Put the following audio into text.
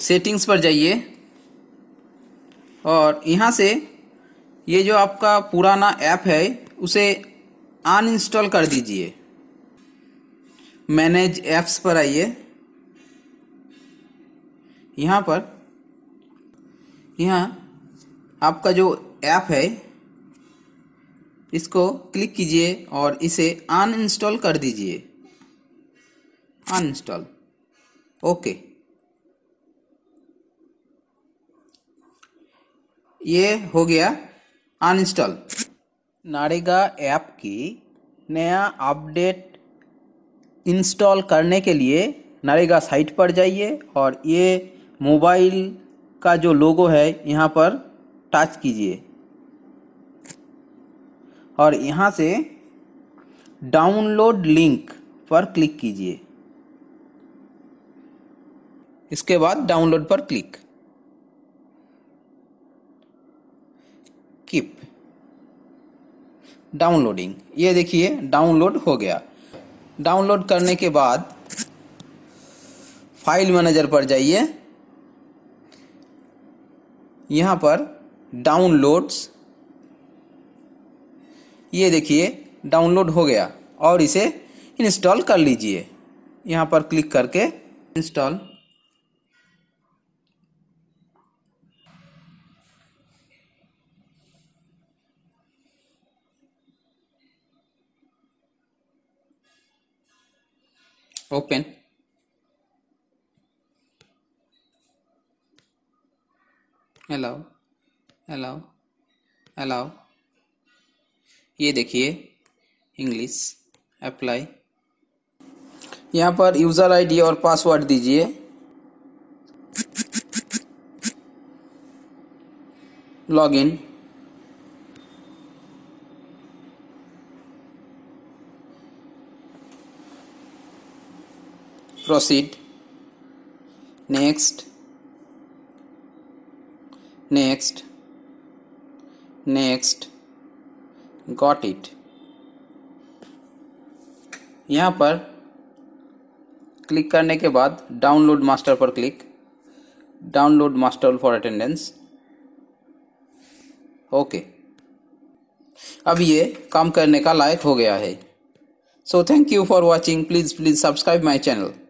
settings पर जाइए और यहाँ से ये जो आपका पुराना ऐप है उसे अनइंस्टॉल कर दीजिए मैनेज ऐप्स पर आइए यहाँ पर यहाँ आपका जो ऐप है इसको क्लिक कीजिए और इसे अनइंस्टॉल कर दीजिए अनइंस्टॉल ओके ये हो गया अनइंस्टॉल नारेगा ऐप की नया अपडेट इंस्टॉल करने के लिए नरेगा साइट पर जाइए और ये मोबाइल का जो लोगो है यहाँ पर टच कीजिए और यहाँ से डाउनलोड लिंक पर क्लिक कीजिए इसके बाद डाउनलोड पर क्लिक कीप डाउनलोडिंग ये देखिए डाउनलोड हो गया डाउनलोड करने के बाद फाइल मैनेजर पर जाइए यहाँ पर डाउनलोड्स ये देखिए डाउनलोड हो गया और इसे इंस्टॉल कर लीजिए यहाँ पर क्लिक करके install open hello hello hello ये देखिए इंग्लिश अप्लाई यहाँ पर यूज़र आईडी और पासवर्ड दीजिए login proceed next next next got it यहाँ पर क्लिक करने के बाद डाउनलोड मास्टर पर click download master for attendance okay अब ये काम करने का लायक हो गया है so thank you for watching please please subscribe my channel